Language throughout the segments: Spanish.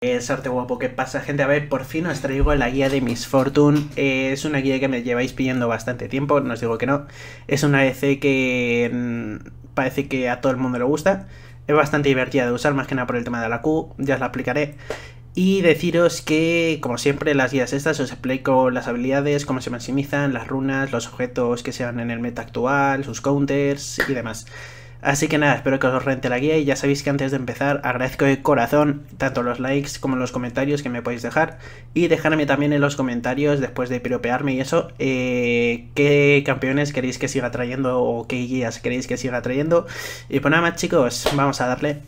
Es eh, arte guapo, ¿qué pasa gente? A ver, por fin os traigo la guía de Miss Fortune. Eh, es una guía que me lleváis pidiendo bastante tiempo, no os digo que no. Es una EC que mm, parece que a todo el mundo le gusta. Es bastante divertida de usar, más que nada por el tema de la Q, ya os la aplicaré. Y deciros que, como siempre, las guías estas os explico las habilidades, cómo se maximizan, las runas, los objetos que se dan en el meta actual, sus counters y demás. Así que nada, espero que os rente la guía y ya sabéis que antes de empezar agradezco de corazón tanto los likes como los comentarios que me podéis dejar y dejarme también en los comentarios después de piropearme y eso eh, qué campeones queréis que siga trayendo o qué guías queréis que siga trayendo y pues nada más chicos, vamos a darle.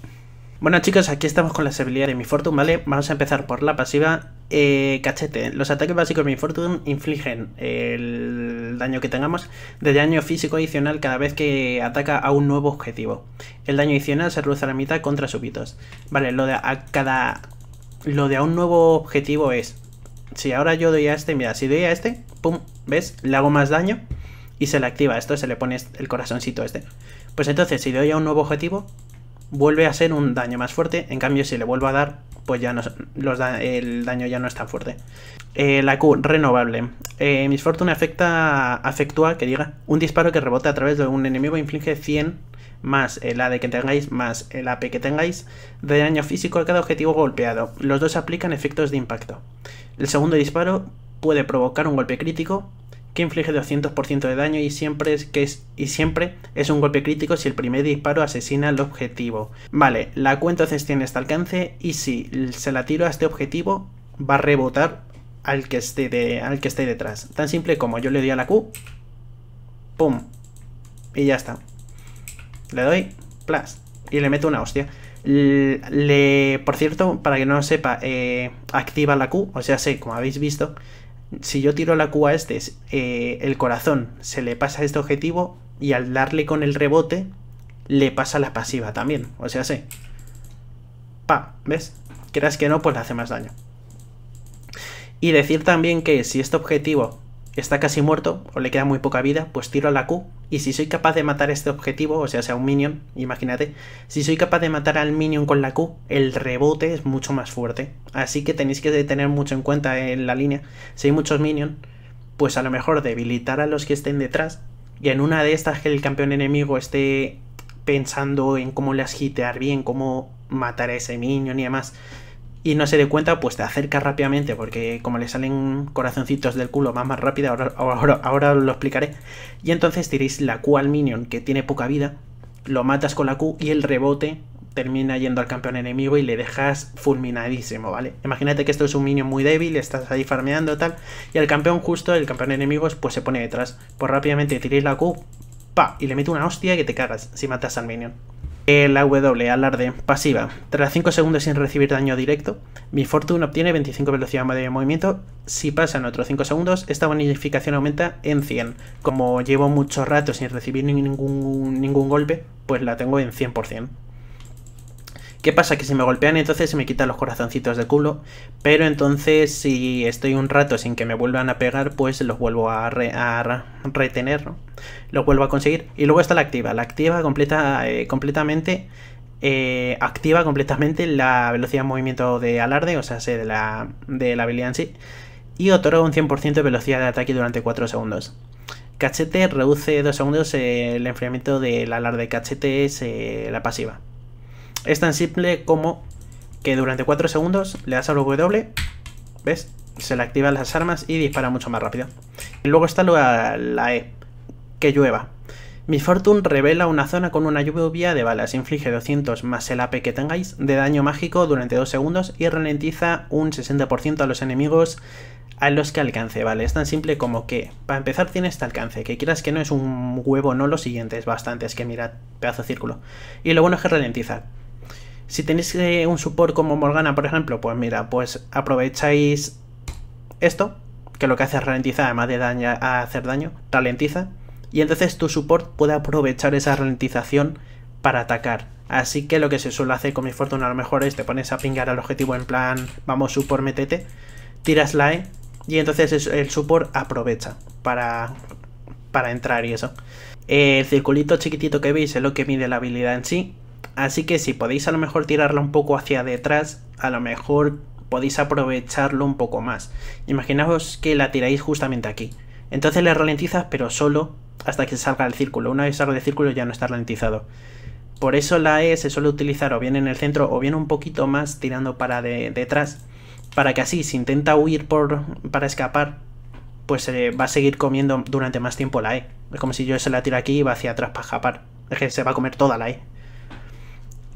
Bueno chicos, aquí estamos con las habilidades de mi Fortune, ¿vale? Vamos a empezar por la pasiva eh, Cachete. Los ataques básicos de mi Fortune infligen el el daño que tengamos, de daño físico adicional cada vez que ataca a un nuevo objetivo. El daño adicional se reduce a la mitad contra súbitos. Vale, lo de a cada... Lo de a un nuevo objetivo es... Si ahora yo doy a este, mira, si doy a este, pum, ¿ves? Le hago más daño y se le activa esto, se le pone el corazoncito este. Pues entonces, si doy a un nuevo objetivo, vuelve a ser un daño más fuerte, en cambio si le vuelvo a dar, pues ya no, los el daño ya no es tan fuerte. Eh, la Q, renovable. Eh, Fortune afecta, afectúa, que diga, un disparo que rebota a través de un enemigo inflige 100 más el AD que tengáis, más el AP que tengáis, de daño físico a cada objetivo golpeado. Los dos aplican efectos de impacto. El segundo disparo puede provocar un golpe crítico que inflige 200% de daño y siempre, es, que y siempre es un golpe crítico si el primer disparo asesina al objetivo. Vale, la cuenta entonces tiene este alcance y si se la tiro a este objetivo va a rebotar al que esté, de, al que esté detrás. Tan simple como yo le doy a la Q, ¡pum! Y ya está. Le doy, plus, y le meto una hostia. Le, por cierto, para que no lo sepa, eh, activa la Q, o sea, sé, como habéis visto, si yo tiro la Q a este, eh, el corazón se le pasa a este objetivo y al darle con el rebote, le pasa la pasiva también. O sea, sí. Pa, ¿ves? Creas que no, pues le hace más daño. Y decir también que si este objetivo está casi muerto o le queda muy poca vida, pues tiro a la Q. Y si soy capaz de matar este objetivo, o sea, sea un minion, imagínate, si soy capaz de matar al minion con la Q, el rebote es mucho más fuerte. Así que tenéis que tener mucho en cuenta eh, en la línea. Si hay muchos minions, pues a lo mejor debilitar a los que estén detrás. Y en una de estas que el campeón enemigo esté pensando en cómo las hitear bien, cómo matar a ese minion y demás y no se dé cuenta, pues te acerca rápidamente, porque como le salen corazoncitos del culo más más rápido, ahora, ahora, lo explicaré, y entonces tiréis la Q al minion que tiene poca vida, lo matas con la Q y el rebote termina yendo al campeón enemigo y le dejas fulminadísimo, ¿vale? Imagínate que esto es un minion muy débil, estás ahí farmeando tal, y al campeón justo, el campeón enemigo, pues se pone detrás. Pues rápidamente tiréis la Q, pa, y le mete una hostia que te cagas si matas al minion. La W alarde pasiva. Tras 5 segundos sin recibir daño directo, mi fortuna obtiene 25 velocidad de movimiento. Si pasan otros 5 segundos, esta bonificación aumenta en 100. Como llevo mucho rato sin recibir ningún, ningún golpe, pues la tengo en 100%. ¿Qué pasa? Que si me golpean entonces se me quitan los corazoncitos de culo, pero entonces si estoy un rato sin que me vuelvan a pegar, pues los vuelvo a, retener, los vuelvo a conseguir. Y luego está la activa, la activa completa, eh, completamente... Eh, activa completamente la velocidad de movimiento de alarde, o sea, de la, de la habilidad en sí, y otorga un 100% de velocidad de ataque durante 4 segundos. Cachete reduce 2 segundos eh, el enfriamiento del alarde. Cachete es la pasiva. Es tan simple como que durante 4 segundos le das al W, ¿ves? Se le activan las armas y dispara mucho más rápido. Y luego está la, la E, que llueva. Mi Fortune revela una zona con una lluvia de balas, inflige 200 más el AP que tengáis de daño mágico durante 2 segundos y ralentiza un 60% a los enemigos a los que alcance, ¿vale? Es tan simple como que, para empezar, tiene este alcance, que quieras que no es un huevo, no lo siguiente, es bastante, es que mira pedazo círculo. Y lo bueno es que ralentiza. Si tenéis eh, un support como Morgana, por ejemplo, pues mira, pues aprovecháis esto, que lo que hace es ralentizar, además de hacer daño, ralentiza. Y entonces tu support puede aprovechar esa ralentización para atacar. Así que lo que se suele hacer con mi fortuna a lo mejor es te pones a pingar al objetivo en plan, vamos support, metete, tiras la E y entonces el support aprovecha para, para entrar y eso. El circulito chiquitito que veis es lo que mide la habilidad en sí Así que si podéis a lo mejor tirarla un poco hacia detrás, a lo mejor podéis aprovecharlo un poco más. Imaginaos que la tiráis justamente aquí. Entonces le ralentizas, pero solo hasta que salga del círculo. Una vez salga del círculo ya no está ralentizado. Por eso la E se suele utilizar o bien en el centro o bien un poquito más tirando para detrás. Para que así, si intenta huir por, para escapar, pues eh, va a seguir comiendo durante más tiempo la E. Es como si yo se la tiro aquí y va hacia atrás para escapar. Es que se va a comer toda la E.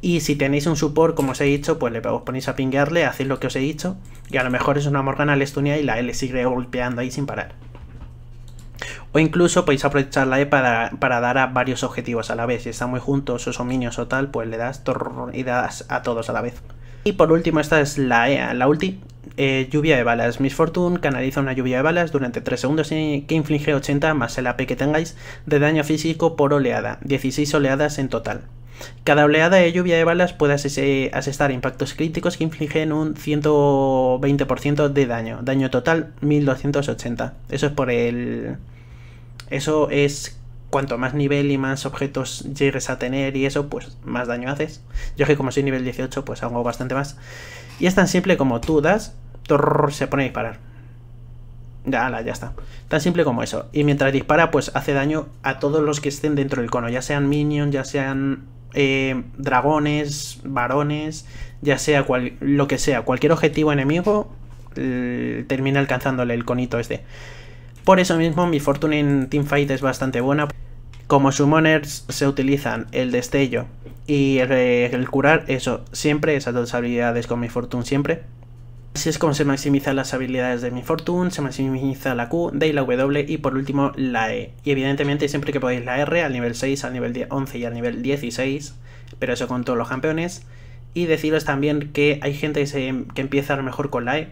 Y si tenéis un support, como os he dicho, pues le ponéis a pinguearle, hacéis lo que os he dicho, y a lo mejor es una Morgana, le Estonia y la E le sigue golpeando ahí sin parar. O incluso podéis aprovechar la E para, para, dar a varios objetivos a la vez. Si están muy juntos, o minions o tal, pues le das y das a todos a la vez. Y por último, esta es la E, la ulti. Eh, lluvia de balas. Miss Fortune canaliza una lluvia de balas durante 3 segundos que inflige 80 más el AP que tengáis de daño físico por oleada. 16 oleadas en total. Cada oleada de lluvia de balas puede asestar impactos críticos que infligen un 120% de daño. Daño total 1280. Eso es por el... Eso es cuanto más nivel y más objetos llegues a tener y eso, pues más daño haces. Yo que como soy nivel 18, pues hago bastante más. Y es tan simple como tú das, torr, se pone a disparar. Ya, ya está. Tan simple como eso. Y mientras dispara, pues hace daño a todos los que estén dentro del cono, ya sean minions, ya sean eh, dragones, varones, ya sea lo que sea, cualquier objetivo enemigo termina alcanzándole el conito este. Por eso mismo mi fortuna en teamfight es bastante buena. Como summoners se utilizan el destello y el, el curar, eso, siempre, esas dos habilidades con mi fortuna siempre. Así es como se maximizan las habilidades de mi Fortune, se maximiza la Q, D y la W y por último la E. Y evidentemente siempre que podéis la R al nivel 6, al nivel 11 y al nivel 16, pero eso con todos los campeones. Y deciros también que hay gente que, empieza a lo mejor con la E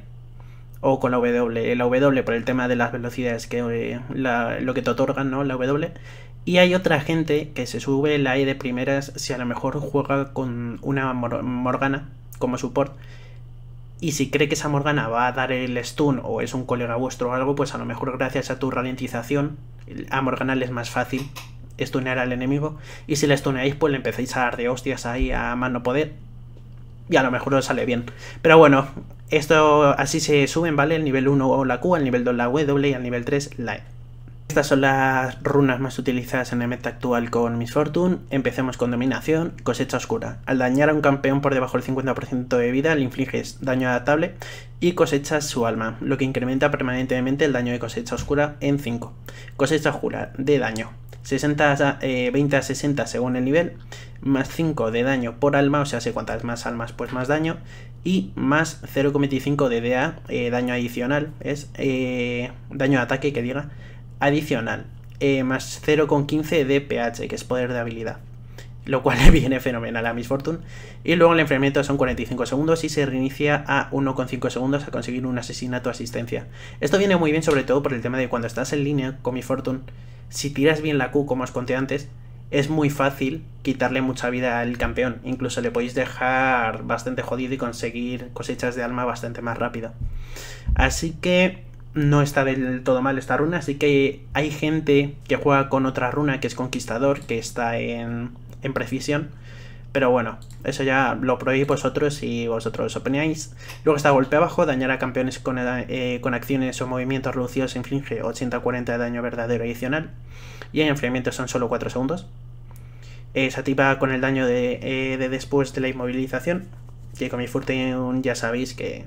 o con la W. La W por el tema de las velocidades que eh, lo que te otorgan, ¿no? La W. Y hay otra gente que se sube la E de primeras si a lo mejor juega con una Morgana como support y si cree que esa Morgana va a dar el stun o es un colega vuestro o algo, pues a lo mejor gracias a tu ralentización a Morgana le es más fácil stunear al enemigo. Y si la stuneáis, pues le empezáis a dar de hostias ahí a mano poder. Y a lo mejor os sale bien. Pero bueno, esto así se suben, ¿vale? El nivel 1 o la Q, al nivel 2 la W, y al nivel 3 la E. Estas son las runas más utilizadas en el meta actual con Miss Fortune. Empecemos con Dominación, Cosecha Oscura. Al dañar a un campeón por debajo del 50% de vida, le infliges daño adaptable y cosechas su alma, lo que incrementa permanentemente el daño de Cosecha Oscura en 5. Cosecha Oscura de daño. 60, 20 eh, a 60 según el nivel, más 5 de daño por alma, o sea, sé cuántas más almas, pues más daño, y más 0,25 de DA, eh, daño adicional, es eh, daño de ataque que diga, adicional, eh, más 0,15 de PH, que es poder de habilidad. Lo cual le viene fenomenal a Miss Fortune. Y luego el enfriamiento son 45 segundos y se reinicia a 1,5 segundos a conseguir un asesinato asistencia. Esto viene muy bien sobre todo por el tema de cuando estás en línea con Miss Fortune, si tiras bien la Q como os conté antes, es muy fácil quitarle mucha vida al campeón. Incluso le podéis dejar bastante jodido y conseguir cosechas de alma bastante más rápido. Así que no está del todo mal esta runa, así que hay gente que juega con otra runa que es Conquistador, que está en, precisión. Pero bueno, eso ya lo probéis vosotros y vosotros opináis. Luego está golpe abajo, dañar a campeones con, eh, acciones o movimientos reducidos inflige 80-40 de daño verdadero adicional. Y en enfriamiento son solo 4 segundos. Eh, se con el daño eh, de, después de la inmovilización. Que con mi Fortune ya sabéis que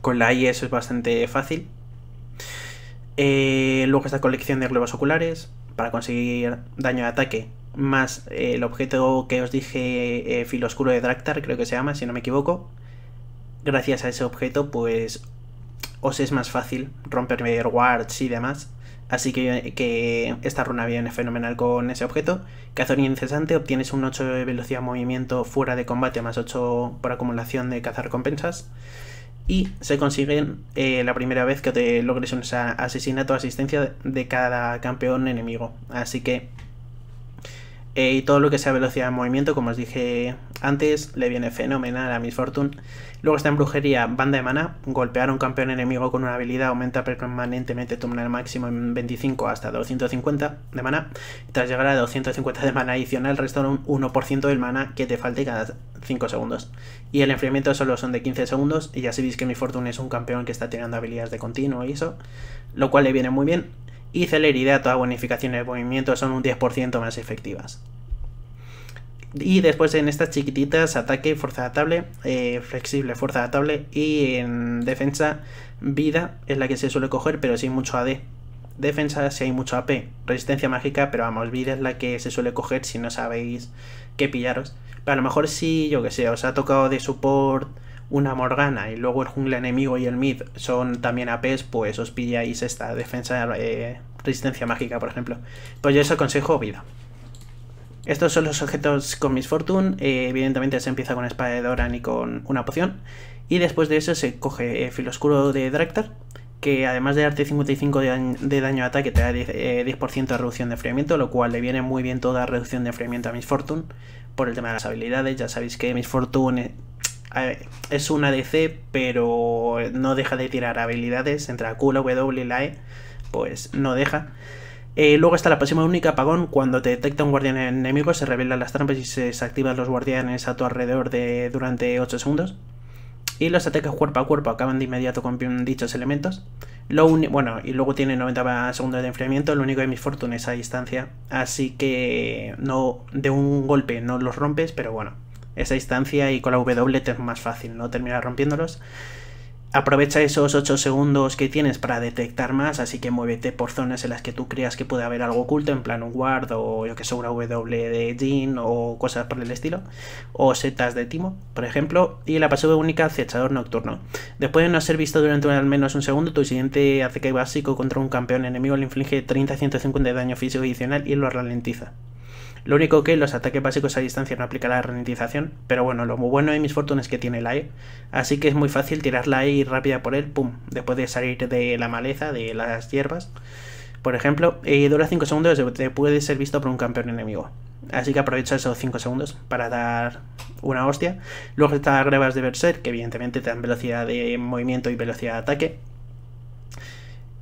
con la I eso es bastante fácil. Eh, luego esta colección de globos oculares para conseguir daño de ataque. Más eh, el objeto que os dije, Filoscuro eh, filo de dractar creo que se llama, si no me equivoco. Gracias a ese objeto, pues os es más fácil romper medio wards y demás. Así que, esta runa viene fenomenal con ese objeto. Cazoría incesante, obtienes un 8 de velocidad de movimiento fuera de combate más 8 por acumulación de cazar recompensas y se consiguen eh, la primera vez que te logres un asesinato o asistencia de cada campeón enemigo. Así que eh, y todo lo que sea velocidad de movimiento, como os dije antes, le viene fenomenal a Miss Fortune. Luego está en brujería, banda de mana. Golpear a un campeón enemigo con una habilidad aumenta permanentemente tu mana máximo en 25 hasta 250 de mana. Tras llegar a 250 de mana adicional, restaura un 1% del mana que te falte cada 5 segundos. Y el enfriamiento solo son de 15 segundos. Y ya sabéis que Miss Fortune es un campeón que está tirando habilidades de continuo y eso, lo cual le viene muy bien y celeridad, todas bonificaciones de movimiento son un 10% más efectivas. Y después en estas chiquititas, ataque, fuerza adaptable, eh, flexible, fuerza adaptable y en defensa, vida es la que se suele coger, pero si hay mucho AD. Defensa si hay mucho AP, resistencia mágica, pero vamos, vida es la que se suele coger si no sabéis qué pillaros. Pero a lo mejor si, sí, yo que sé, os ha tocado de support una Morgana y luego el jungla enemigo y el mid son también APs, pues os pilláis esta defensa de eh, resistencia mágica, por ejemplo. Pues yo os aconsejo vida. Estos son los objetos con Miss Fortune. Eh, evidentemente se empieza con espada de Doran y con una poción. Y después de eso se coge eh, filo oscuro de Dractar. que además de darte 55 de daño, de a ataque, te da 10%, 10 de reducción de enfriamiento, lo cual le viene muy bien toda reducción de enfriamiento a Miss Fortune por el tema de las habilidades. Ya sabéis que Miss Fortune es una DC, pero no deja de tirar habilidades entre la Q, la W y la E, pues no deja. Eh, luego está la próxima única apagón. Cuando te detecta un guardián enemigo, se revelan las trampas y se desactivan los guardianes a tu alrededor de, durante 8 segundos. Y los ataques cuerpo a cuerpo acaban de inmediato con dichos elementos. Lo bueno, y luego tiene 90 segundos de enfriamiento. Lo único de mis fortunes a distancia. Así que no de un golpe no los rompes, pero bueno, esa instancia y con la W te es más fácil, no terminar rompiéndolos. Aprovecha esos 8 segundos que tienes para detectar más, así que muévete por zonas en las que tú creas que puede haber algo oculto, en plan un guard o yo que sé, una W de Jin o cosas por el estilo, o setas de Timo, por ejemplo, y la pasiva única acechador nocturno. Después de no ser visto durante al menos un segundo, tu siguiente ataque básico contra un campeón enemigo le inflige 30-150 de daño físico adicional y lo ralentiza. Lo único que los ataques básicos a distancia no aplica la ralentización, pero bueno, lo muy bueno de mis fortunas es que tiene la E, así que es muy fácil tirar la E rápida por él, pum, después de salir de la maleza, de las hierbas. Por ejemplo, eh, dura 5 segundos y puede ser visto por un campeón enemigo. Así que aprovecha esos 5 segundos para dar una hostia. Luego está grebas de Berserk, que evidentemente te dan velocidad de movimiento y velocidad de ataque.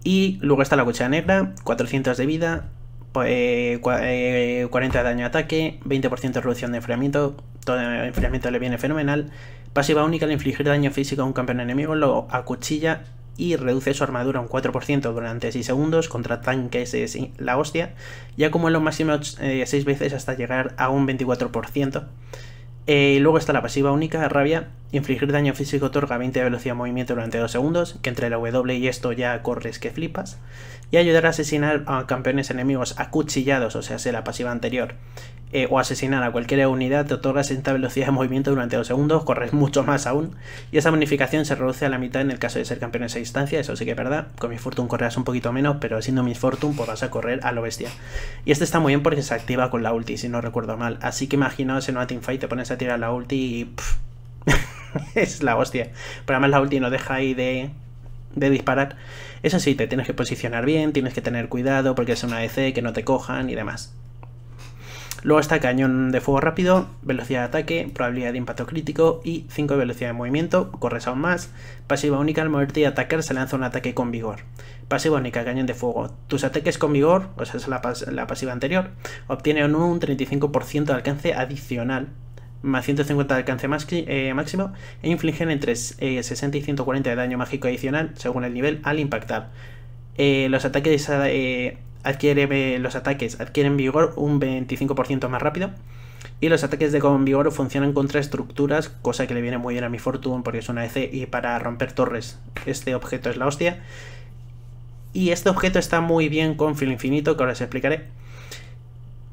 Y luego está la cuchilla negra, 400 de vida, 40 pues, eh, eh, de daño de ataque, 20% de reducción de enfriamiento, todo el enfriamiento le viene fenomenal. Pasiva única al infligir daño físico a un campeón enemigo lo acuchilla y reduce su armadura un 4% durante 6 segundos, contra tanques es la hostia, y acumula un máximo 6 eh, veces hasta llegar a un 24%. Eh, luego está la pasiva única, rabia. Infligir daño físico otorga 20 de velocidad de movimiento durante 2 segundos, que entre la W y esto ya corres que flipas. Y ayudar a asesinar a campeones enemigos acuchillados, o sea, es la pasiva anterior, eh, o asesinar a cualquier unidad te otorga 60 velocidad de movimiento durante dos segundos, corres mucho más aún, y esa bonificación se reduce a la mitad en el caso de ser en esa distancia, eso sí que es verdad, con mi Fortune correrás un poquito menos, pero siendo mi Fortune pues vas a correr a lo bestia. Y este está muy bien porque se activa con la ulti, si no recuerdo mal, así que imaginaos en una teamfight te pones a tirar la ulti y... es la hostia, pero además la ulti no deja ahí de de disparar. Eso sí, te tienes que posicionar bien, tienes que tener cuidado porque es una EC que no te cojan y demás. Luego está cañón de fuego rápido, velocidad de ataque, probabilidad de impacto crítico y 5 de velocidad de movimiento, corres aún más. Pasiva única, al moverte y atacar se lanza un ataque con vigor. Pasiva única, cañón de fuego. Tus ataques con vigor, o sea, es la, pasiva anterior, obtienen un 35% de alcance adicional más 150 de alcance eh, máximo e infligen entre 60 eh, y 140 de daño mágico adicional según el nivel al impactar. Eh, los ataques adquiere eh, los ataques adquieren vigor un 25% más rápido. Y los ataques de con vigor funcionan contra estructuras, cosa que le viene muy bien a mi Fortune porque es una EC y para romper torres este objeto es la hostia. Y este objeto está muy bien con Filo Infinito, que ahora os explicaré.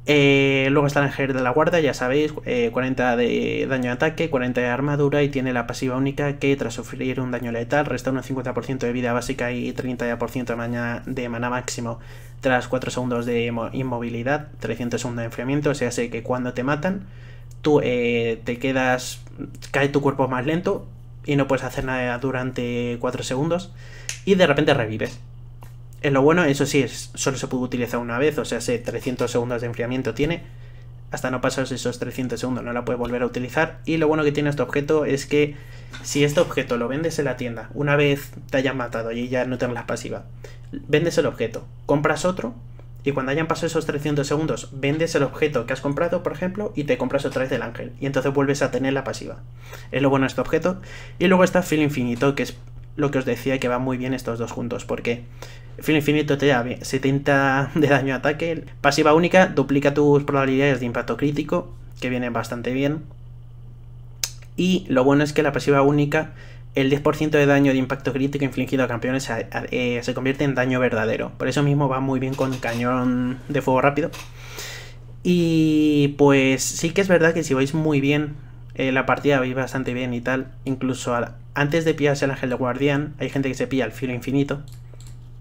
Eh, luego está el ángel de la guarda, ya sabéis, 40 eh, de daño de ataque, 40 de armadura y tiene la pasiva única que tras sufrir un daño letal resta un 50% de vida básica y 30% de, mana de máximo tras 4 segundos de inmovilidad, 300 segundos de enfriamiento, o sea, que cuando te matan tú eh, te quedas, cae tu cuerpo más lento y no puedes hacer nada durante 4 segundos y de repente revives. Es lo bueno, eso sí, es, solo se puede utilizar una vez, o sea, sé, 300 segundos de enfriamiento tiene. Hasta no pasas esos 300 segundos no la puedes volver a utilizar. Y lo bueno que tiene este objeto es que si este objeto lo vendes en la tienda, una vez te hayan matado y ya no tengas pasiva, vendes el objeto, compras otro y cuando hayan pasado esos 300 segundos, vendes el objeto que has comprado, por ejemplo, y te compras otra vez el ángel. Y entonces vuelves a tener la pasiva. Es lo bueno de este objeto. Y luego está Feel Infinito, que es lo que os decía que van muy bien estos dos juntos, porque fin Infinito te da 70 de daño de ataque, pasiva única, duplica tus probabilidades de impacto crítico, que viene bastante bien. Y lo bueno es que la pasiva única, el 10% de daño de impacto crítico infligido a campeones eh, se convierte en daño verdadero. Por eso mismo va muy bien con cañón de fuego rápido. Y pues sí que es verdad que si vais muy bien eh, la partida vais bastante bien y tal. Incluso antes de pillarse el ángel de guardián, hay gente que se pilla el filo infinito.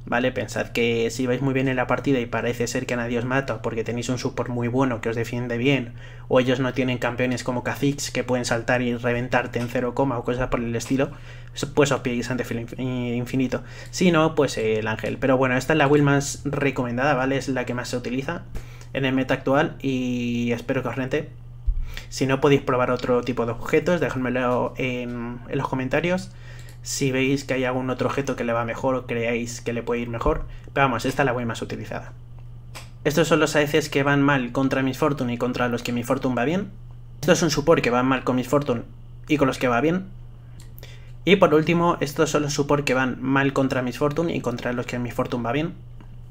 ¿Vale? Pensad que si vais muy bien en la partida y parece ser que nadie os mata porque tenéis un support muy bueno que os defiende bien, o ellos no tienen campeones como Kha'Zix que pueden saltar y reventarte en 0, o cosas por el estilo, pues os pilláis ante filo eh, infinito. Si no, pues eh, el ángel. Pero bueno, esta es la build más recomendada, ¿vale? Es la que más se utiliza en el meta actual y espero que os rente. Si no, podéis probar otro tipo de objetos, dejadmelo em, en, los comentarios. Si veis que hay algún otro objeto que le va mejor o creáis que le puede ir mejor. Pero vamos, esta es la voy más utilizada. Estos son los AECs que van mal contra Miss Fortune y contra los que Miss Fortune va bien. Esto es un support que va mal con Miss Fortune y con los que va bien. Y por último, estos son los support que van mal contra Miss Fortune y contra los que Miss Fortune va bien.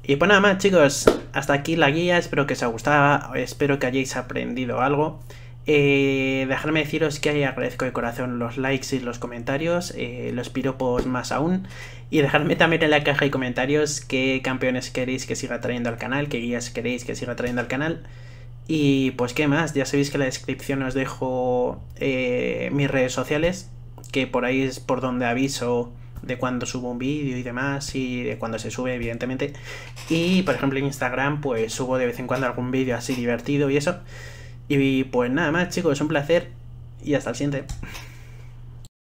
Y pues nada más chicos, hasta aquí la guía, espero que os haya gustado, espero que hayáis aprendido algo. Eh, dejarme deciros que agradezco de corazón los likes y los comentarios, eh, los piropos más aún. Y dejarme también en la caja y comentarios qué campeones queréis que siga trayendo al canal, qué guías queréis que siga trayendo al canal. Y pues qué más, ya sabéis que en la descripción os dejo eh, mis redes sociales, que por ahí es por donde aviso de cuando subo un vídeo y demás, y de cuando se sube, evidentemente. Y por ejemplo en Instagram, pues subo de vez en cuando algún vídeo así divertido y eso. Y pues nada más, chicos, es un placer y hasta el siguiente.